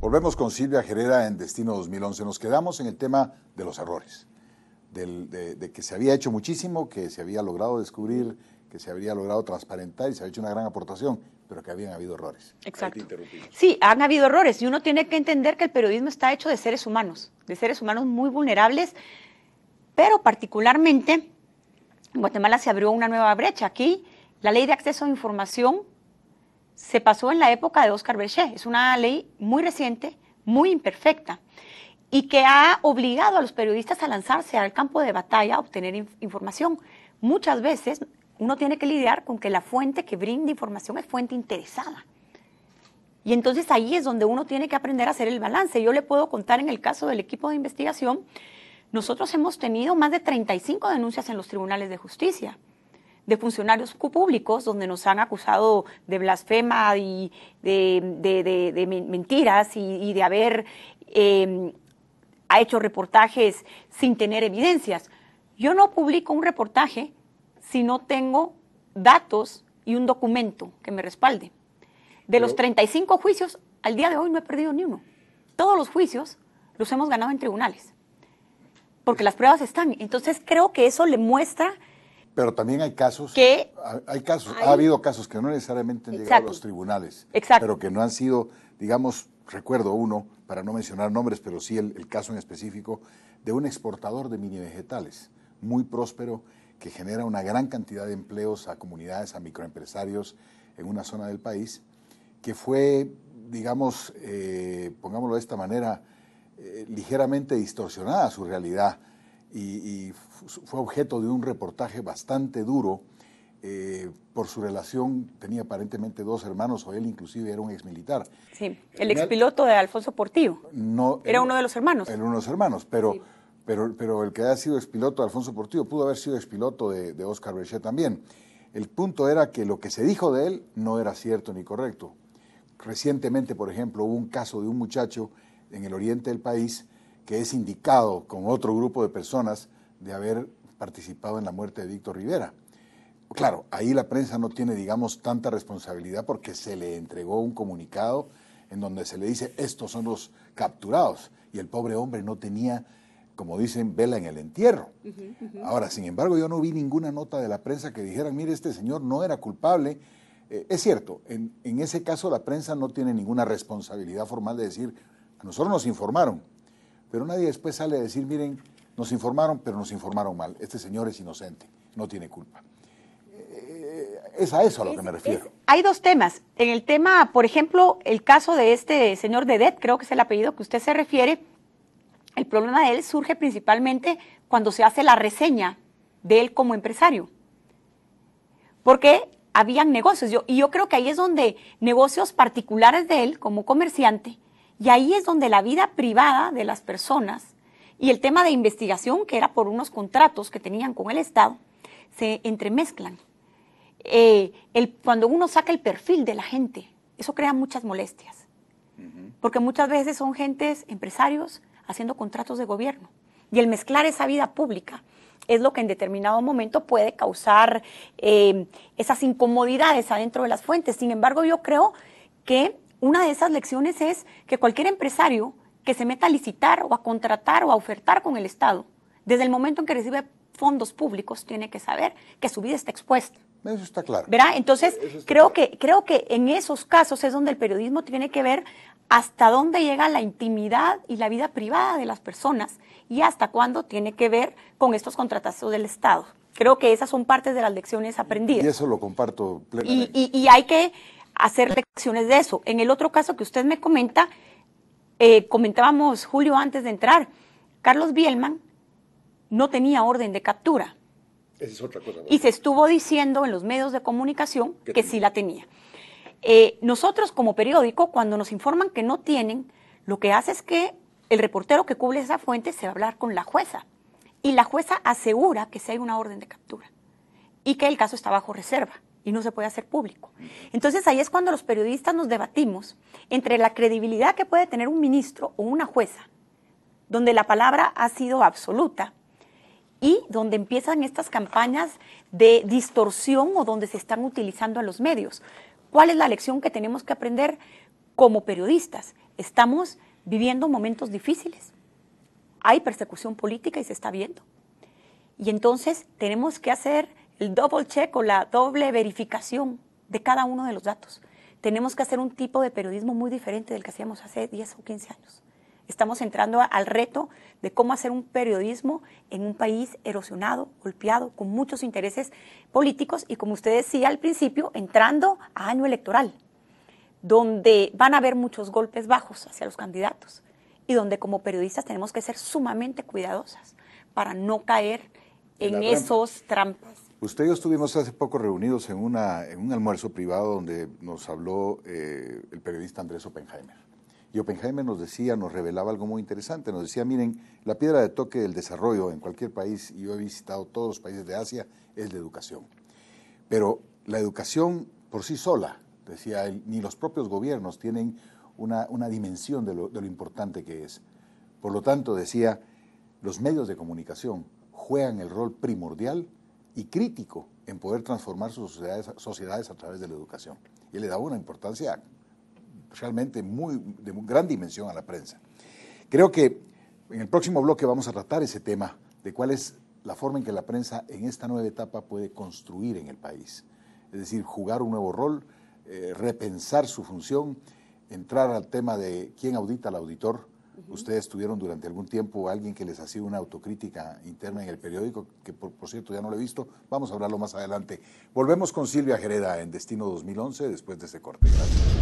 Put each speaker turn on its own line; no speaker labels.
Volvemos con Silvia Gerera en Destino 2011. Nos quedamos en el tema de los errores, de, de, que se había hecho muchísimo, que se había logrado descubrir, que se había logrado transparentar y se había hecho una gran aportación, pero que habían habido errores. Exacto.
Sí, han habido errores y uno tiene que entender que el periodismo está hecho de seres humanos, de seres humanos muy vulnerables, pero particularmente en Guatemala se abrió una nueva brecha. Aquí la ley de acceso a información se pasó en la época de Oscar Berger. Es una ley muy reciente, muy imperfecta, y que ha obligado a los periodistas a lanzarse al campo de batalla a obtener información. Muchas veces uno tiene que lidiar con que la fuente que brinda información es fuente interesada. Y entonces ahí es donde uno tiene que aprender a hacer el balance. Yo le puedo contar en el caso del equipo de investigación, nosotros hemos tenido más de 35 denuncias en los tribunales de justicia de funcionarios públicos donde nos han acusado de blasfema y de, mentiras y, de haber em, ha hecho reportajes sin tener evidencias. Yo no publico un reportaje si no tengo datos y un documento que me respalde. De los 35 juicios, al día de hoy no he perdido ni uno. Todos los juicios los hemos ganado en tribunales, porque las pruebas están. Entonces creo que eso le muestra
pero también hay casos. hay casos. ha habido casos que no necesariamente han llegado a los tribunales. Pero que no han sido, digamos, recuerdo uno, para no mencionar nombres, pero sí el, caso en específico, de un exportador de mini vegetales, muy próspero, que genera una gran cantidad de empleos a comunidades, a microempresarios en una zona del país, que fue, digamos, eh, pongámoslo de esta manera, eh, ligeramente distorsionada su realidad y, fue objeto de un reportaje bastante duro eh, por su relación, tenía aparentemente dos hermanos, o él inclusive era un exmilitar.
Sí, el expiloto de Alfonso Portillo.
No, era uno de los hermanos. Era uno de los hermanos, pero, el que ha sido expiloto de Alfonso Portillo pudo haber sido expiloto de, de Oscar Berger también. El punto era que lo que se dijo de él no era cierto ni correcto. Recientemente, por ejemplo, hubo un caso de un muchacho en el oriente del país que es indicado con otro grupo de personas de haber participado en la muerte de Víctor Rivera. Claro, ahí la prensa no tiene, digamos, tanta responsabilidad porque se le entregó un comunicado en donde se le dice, estos son los capturados, y el pobre hombre no tenía, como dicen, vela en el entierro. Ahora, sin embargo, yo no vi ninguna nota de la prensa que dijera, mire, este señor no era culpable, eh, es cierto, en, ese caso la prensa no tiene ninguna responsabilidad formal de decir, a nosotros nos informaron, pero nadie después sale a decir, miren, nos informaron, pero nos informaron mal. Este señor es inocente, no tiene culpa. Eh, es a eso a lo que me refiero.
hay dos temas. En el tema, por ejemplo, el caso de este señor Dedet, creo que es el apellido que usted se refiere, el problema de él surge principalmente cuando se hace la reseña de él como empresario. Porque habían negocios. Yo, y yo creo que ahí es donde negocios particulares de él como comerciante y ahí es donde la vida privada de las personas y el tema de investigación, que era por unos contratos que tenían con el Estado, se entremezclan. Eh, cuando uno saca el perfil de la gente, eso crea muchas molestias, porque muchas veces son gentes, empresarios, haciendo contratos de gobierno. Y el mezclar esa vida pública es lo que en determinado momento puede causar eh, esas incomodidades adentro de las fuentes. Sin embargo, yo creo que una de esas lecciones es que cualquier empresario que se meta a licitar o a contratar o a ofertar con el Estado, desde el momento en que recibe fondos públicos, tiene que saber que su vida está expuesta. Eso está claro. Entonces, creo, Que, creo que en esos casos es donde el periodismo tiene que ver hasta dónde llega la intimidad y la vida privada de las personas y hasta cuándo tiene que ver con estos contratos del Estado. Creo que esas son partes de las lecciones aprendidas. Y eso
lo comparto plenamente.
y hay que hacer lecciones de eso. En el otro caso que usted me comenta, eh, comentábamos Julio antes de entrar, Carlos Bielman no tenía orden de captura.
Esa es otra cosa. Y se
estuvo diciendo en los medios de comunicación que sí la tenía. Eh, nosotros como periódico, cuando nos informan que no tienen, lo que hace es que el reportero que cubre esa fuente se va a hablar con la jueza y la jueza asegura que sí hay una orden de captura y que el caso está bajo reserva y no se puede hacer público. Entonces ahí es cuando los periodistas nos debatimos entre la credibilidad que puede tener un ministro o una jueza, donde la palabra ha sido absoluta, y donde empiezan estas campañas de distorsión o donde se están utilizando a los medios. ¿Cuál es la lección que tenemos que aprender como periodistas? Estamos viviendo momentos difíciles. Hay persecución política y se está viendo. Y entonces tenemos que hacer el doble check o la doble verificación de cada uno de los datos. Tenemos que hacer un tipo de periodismo muy diferente del que hacíamos hace 10 o 15 años. Estamos entrando al reto de cómo hacer un periodismo en un país erosionado, golpeado, con muchos intereses políticos y, como usted decía al principio, entrando a año electoral, donde van a haber muchos golpes bajos hacia los candidatos y donde como periodistas tenemos que ser sumamente cuidadosas para no caer en esos trampas
Usted y yo estuvimos hace poco reunidos en, un almuerzo privado donde nos habló eh, el periodista Andrés Oppenheimer. Y Oppenheimer nos decía, nos revelaba algo muy interesante. Nos decía, miren, la piedra de toque del desarrollo en cualquier país, y yo he visitado todos los países de Asia, es la educación. Pero la educación por sí sola, decía ni los propios gobiernos tienen una, dimensión de lo importante que es. Por lo tanto, decía, los medios de comunicación juegan el rol primordial y crítico en poder transformar sus sociedades, a través de la educación. Y le daba una importancia realmente muy, de gran dimensión a la prensa. Creo que en el próximo bloque vamos a tratar ese tema de cuál es la forma en que la prensa en esta nueva etapa puede construir en el país. Es decir, jugar un nuevo rol, eh, repensar su función, entrar al tema de quién audita al auditor, Ustedes tuvieron durante algún tiempo alguien que les hacía una autocrítica interna en el periódico, que por, cierto ya no lo he visto. Vamos a hablarlo más adelante. Volvemos con Silvia Gereda en Destino 2011 después de ese corte. Gracias.